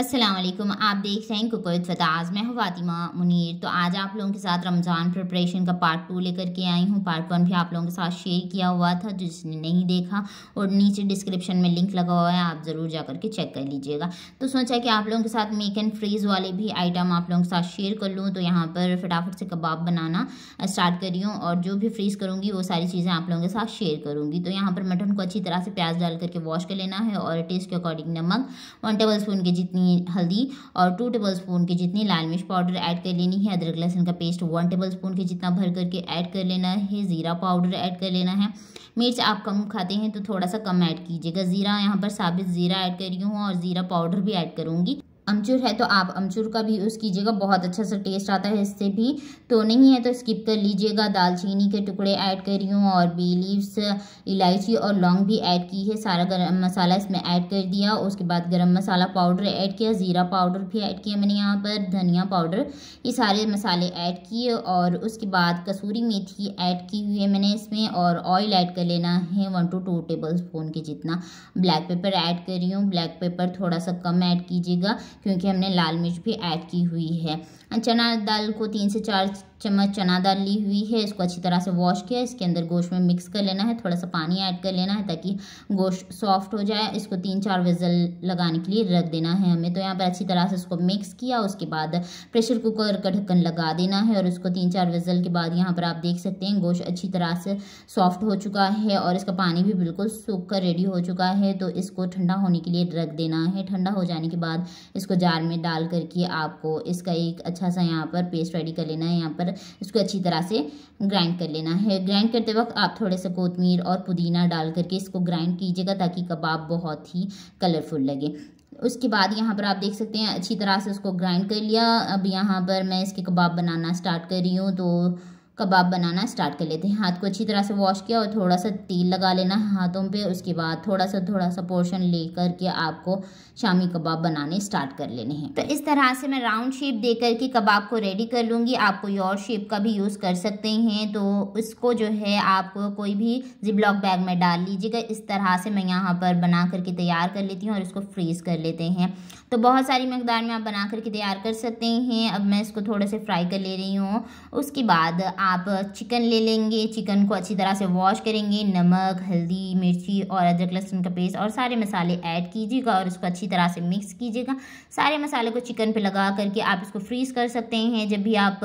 असलम आप देख रहे हैं कुकवित फताज मैं हूँ फातिमा मुनीर तो आज आप लोगों के साथ रमज़ान प्रिपरेशन का पार्ट टू लेकर के आई हूँ पार्ट वन भी आप लोगों के साथ शेयर किया हुआ था जिसने नहीं देखा और नीचे डिस्क्रिप्शन में लिंक लगा हुआ है आप ज़रूर जा करके चेक कर लीजिएगा तो सोचा कि आप लोगों के साथ मेक एंड फ्रीज़ वाले भी आइटम आप लोगों के साथ शेयर कर लूँ तो यहाँ पर फटाफट से कबाब बनाना स्टार्ट करी हूँ और जो भी फ्रीज़ करूँगी वो सारी चीज़ें आप लोगों के साथ शेयर करूँगी तो यहाँ पर मटन को अच्छी तरह से प्याज डाल करके वॉश कर लेना है और टेस्ट के अकॉर्डिंग नमक वन टेबल स्पून के जितनी लेनी है हल्दी और टू टेबल स्पून के जितनी लाल मिर्च पाउडर ऐड कर लेनी है अदरक लहसुन का पेस्ट वन टेबल स्पून के जितना भर करके ऐड कर लेना है ज़ीरा पाउडर ऐड कर लेना है मिर्च आप कम खाते हैं तो थोड़ा सा कम ऐड कीजिएगा ज़ीरा यहाँ पर साबित ज़ीरा ऐड कर रही हूँ और ज़ीरा पाउडर भी ऐड करूँगी अमचूर है तो आप अमचूर का भी यूज़ कीजिएगा बहुत अच्छा सा टेस्ट आता है इससे भी तो नहीं है तो स्किप कर लीजिएगा दालचीनी के टुकड़े ऐड कर रही हूँ और बी लीव्स इलायची और लौंग भी ऐड की है सारा गरम मसाला इसमें ऐड कर दिया उसके बाद गरम मसाला पाउडर ऐड किया ज़ीरा पाउडर भी ऐड किया मैंने यहाँ पर धनिया पाउडर ये सारे मसाले ऐड किए और उसके बाद कसूरी मेथी ऐड की हुई है मैंने इसमें और ऑयल ऐड कर लेना है one to two tablespoon के जितना ब्लैक पेपर ऐड कर रही हूँ ब्लैक पेपर थोड़ा सा कम ऐड कीजिएगा क्योंकि हमने लाल मिर्च भी ऐड की हुई है चना दाल को तीन से चार चम्मच चना दाल ली हुई है इसको अच्छी तरह से वॉश किया इसके अंदर गोश्त में मिक्स कर लेना है थोड़ा सा पानी ऐड कर लेना है ताकि गोश्त सॉफ्ट हो जाए इसको तीन चार विजल लगाने के लिए रख देना है हमें तो यहाँ पर अच्छी तरह से इसको मिक्स किया उसके बाद प्रेशर कुकर का ढक्कन लगा देना है और उसको तीन चार विजल के बाद यहाँ पर आप देख सकते हैं गोश्त अच्छी तरह से सॉफ्ट हो चुका है और इसका पानी भी बिल्कुल सूख कर रेडी हो चुका है तो इसको ठंडा होने के लिए रख देना है ठंडा हो जाने के बाद इसको इसको जार में डाल करके आपको इसका एक अच्छा सा यहाँ पर पेस्ट रेडी कर लेना है यहाँ पर इसको अच्छी तरह से ग्राइंड कर लेना है ग्राइंड करते वक्त आप थोड़े से कोतमीर और पुदीना डाल करके इसको ग्राइंड कीजिएगा ताकि कबाब बहुत ही कलरफुल लगे उसके बाद यहाँ पर आप देख सकते हैं अच्छी तरह से उसको ग्राइंड कर लिया अब यहाँ पर मैं इसके कबाब बनाना स्टार्ट कर रही हूँ तो कबाब बनाना स्टार्ट कर लेते हैं हाथ को अच्छी तरह से वॉश किया और थोड़ा सा तेल लगा लेना हाथों पे उसके बाद थोड़ा सा थोड़ा सा पोर्शन लेकर के आपको शामी कबाब बनाने स्टार्ट कर लेने हैं तो इस तरह से मैं राउंड शेप दे करके कबाब को रेडी कर लूँगी आप कोई और शेप का भी यूज़ कर सकते हैं तो उसको जो है आप कोई भी जिब्लॉक बैग में डाल लीजिएगा इस तरह से मैं यहाँ पर बना करके तैयार कर लेती हूँ और इसको फ्रीज़ कर लेते हैं तो बहुत सारी मकदार में आप बना करके तैयार कर सकते हैं अब मैं इसको थोड़े से फ्राई कर ले रही हूँ उसके बाद आप चिकन ले लेंगे चिकन को अच्छी तरह से वॉश करेंगे नमक हल्दी मिर्ची और अदरक लहसुन का पेस्ट और सारे मसाले ऐड कीजिएगा और इसको अच्छी तरह से मिक्स कीजिएगा सारे मसाले को चिकन पे लगा करके आप इसको फ्रीज़ कर सकते हैं जब भी आप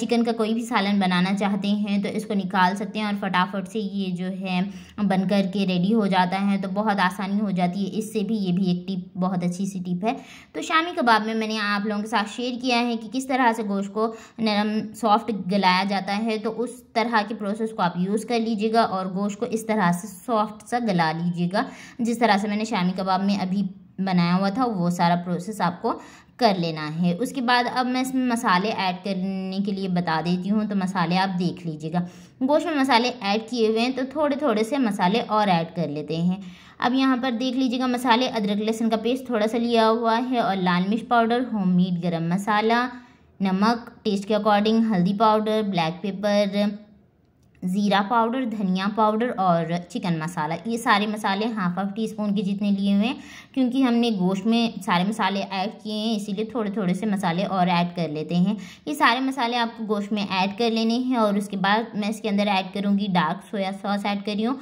चिकन का कोई भी सालन बनाना चाहते हैं तो इसको निकाल सकते हैं और फटाफट से ये जो है बन करके के रेडी हो जाता है तो बहुत आसानी हो जाती है इससे भी ये भी एक टिप बहुत अच्छी सी टिप है तो शामी कबाब में मैंने आप लोगों के साथ शेयर किया है कि किस तरह से गोश्त को नरम सॉफ्ट गलाया जाता है है तो उस तरह के प्रोसेस को आप यूज़ कर लीजिएगा और गोश्त को इस तरह से सॉफ्ट सा गला लीजिएगा जिस तरह से मैंने शामी कबाब में अभी बनाया हुआ था वो सारा प्रोसेस आपको कर लेना है उसके बाद अब मैं इसमें मसाले ऐड करने के लिए बता देती हूँ तो मसाले आप देख लीजिएगा गोश्त में मसाले ऐड किए हुए हैं तो थोड़े थोड़े से मसाले और ऐड कर लेते हैं अब यहाँ पर देख लीजिएगा मसाले अदरक लहसुन का पेस्ट थोड़ा सा लिया हुआ है और लाल मिर्च पाउडर होम मेड गर्म मसाला नमक टेस्ट के अकॉर्डिंग हल्दी पाउडर ब्लैक पेपर ज़ीरा पाउडर धनिया पाउडर और चिकन मसाला ये सारे मसाले हाफ हाफ टी स्पून के जितने लिए हुए हैं क्योंकि हमने गोश्त में सारे मसाले ऐड किए हैं इसीलिए थोड़े थोड़े से मसाले और ऐड कर लेते हैं ये सारे मसाले आपको गोश्त में ऐड कर लेने हैं और उसके बाद मैं इसके अंदर ऐड करूँगी डार्क सोया सॉस ऐड करी हूँ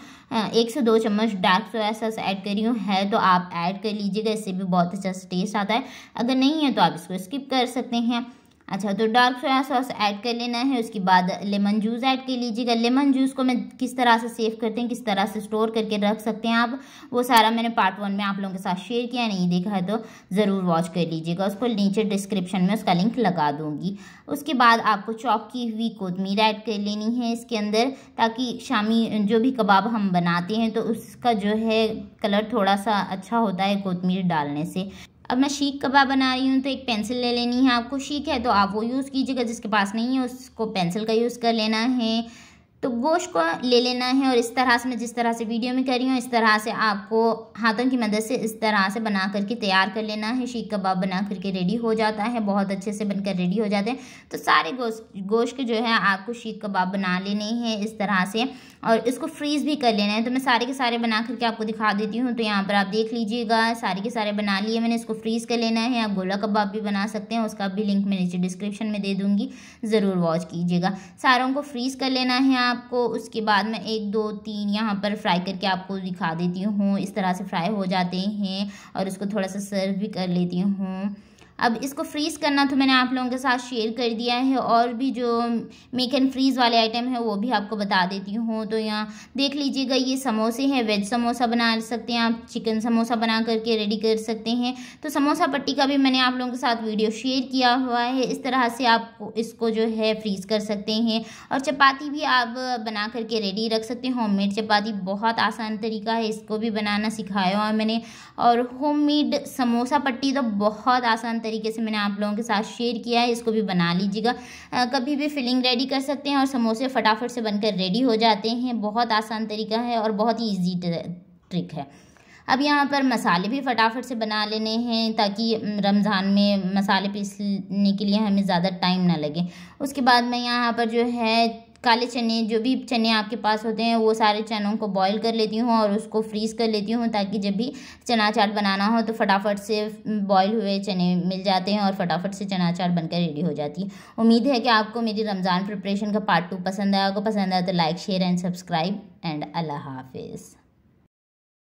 एक से दो चम्मच डार्क सोया सॉस ऐड करी हूँ है तो आप ऐड कर लीजिएगा इससे भी बहुत अच्छा टेस्ट आता है अगर नहीं है तो आप इसको स्किप कर सकते हैं अच्छा तो डार्क सोया सॉस ऐड कर लेना है उसके बाद लेमन जूस ऐड कर लीजिएगा लेमन जूस को मैं किस तरह से सेव करते हैं किस तरह से स्टोर करके रख सकते हैं आप वो सारा मैंने पार्ट वन में आप लोगों के साथ शेयर किया नहीं देखा है तो ज़रूर वॉच कर लीजिएगा उसको नीचे डिस्क्रिप्शन में उसका लिंक लगा दूँगी उसके बाद आपको चॉप की हुई कोतमीर ऐड कर लेनी है इसके अंदर ताकि शामी जो भी कबाब हम बनाते हैं तो उसका जो है कलर थोड़ा सा अच्छा होता है कोतमीर डालने से अब मैं शीख कबाब बना रही हूँ तो एक पेंसिल ले लेनी है आपको शीख है तो आप वो यूज़ कीजिएगा जिसके पास नहीं है उसको पेंसिल का यूज़ कर लेना है तो गोश्त को ले लेना है और इस तरह से मैं जिस तरह से वीडियो में करी हूँ इस तरह से आपको हाथों की मदद से इस तरह से बना करके तैयार कर लेना है शीख कबाब बना करके रेडी हो जाता है बहुत अच्छे से बनकर रेडी हो जाते हैं तो सारे गोश गोश्त के जो है आपको शीख कबाब बना लेने हैं इस तरह से और इसको फ्रीज़ भी कर लेना है तो मैं सारे के सारे बना करके आपको दिखा देती हूँ तो यहाँ पर आप देख लीजिएगा सारे के सारे बना लिए मैंने इसको फ्रीज़ कर लेना है आप गोला कबाब भी बना सकते हैं उसका भी लिंक मैं नीचे डिस्क्रिप्शन में दे दूँगी ज़रूर वॉच कीजिएगा सारों को फ्रीज़ कर लेना है आप आपको उसके बाद मैं एक दो तीन यहाँ पर फ्राई करके आपको दिखा देती हूँ इस तरह से फ्राई हो जाते हैं और उसको थोड़ा सा सर्व भी कर लेती हूँ अब इसको फ्रीज़ करना तो मैंने आप लोगों के साथ शेयर कर दिया है और भी जो मेक एंड फ्रीज़ वाले आइटम हैं वो भी आपको बता देती हूँ तो यहाँ देख लीजिएगा ये समोसे हैं वेज समोसा बना सकते हैं आप चिकन समोसा बना करके रेडी कर सकते हैं तो समोसा पट्टी का भी मैंने आप लोगों के साथ वीडियो शेयर किया हुआ है इस तरह से आप इसको जो है फ्रीज़ कर सकते हैं और चपाती भी आप बना करके रेडी रख सकते हैं होम चपाती बहुत आसान तरीका है इसको भी बनाना सिखाया हुआ मैंने और होम समोसा पट्टी तो बहुत आसान तरीके से मैंने आप लोगों के साथ शेयर किया है इसको भी बना लीजिएगा कभी भी फिलिंग रेडी कर सकते हैं और समोसे फटाफट से बनकर रेडी हो जाते हैं बहुत आसान तरीका है और बहुत ही ईजी ट्रिक है अब यहाँ पर मसाले भी फटाफट से बना लेने हैं ताकि रमज़ान में मसाले पीसने के लिए हमें ज़्यादा टाइम ना लगे उसके बाद मैं यहाँ पर जो है काले चने जो भी चने आपके पास होते हैं वो सारे चनों को बॉईल कर लेती हूँ और उसको फ्रीज़ कर लेती हूँ ताकि जब भी चना चाट बनाना हो तो फटाफट से बॉईल हुए चने मिल जाते हैं और फटाफट से चना चाट बनकर रेडी हो जाती है उम्मीद है कि आपको मेरी रमज़ान प्रिपरेशन का पार्ट टू पसंद आया होगा पसंद आया तो like share and subscribe and अल्लाह हाफिज़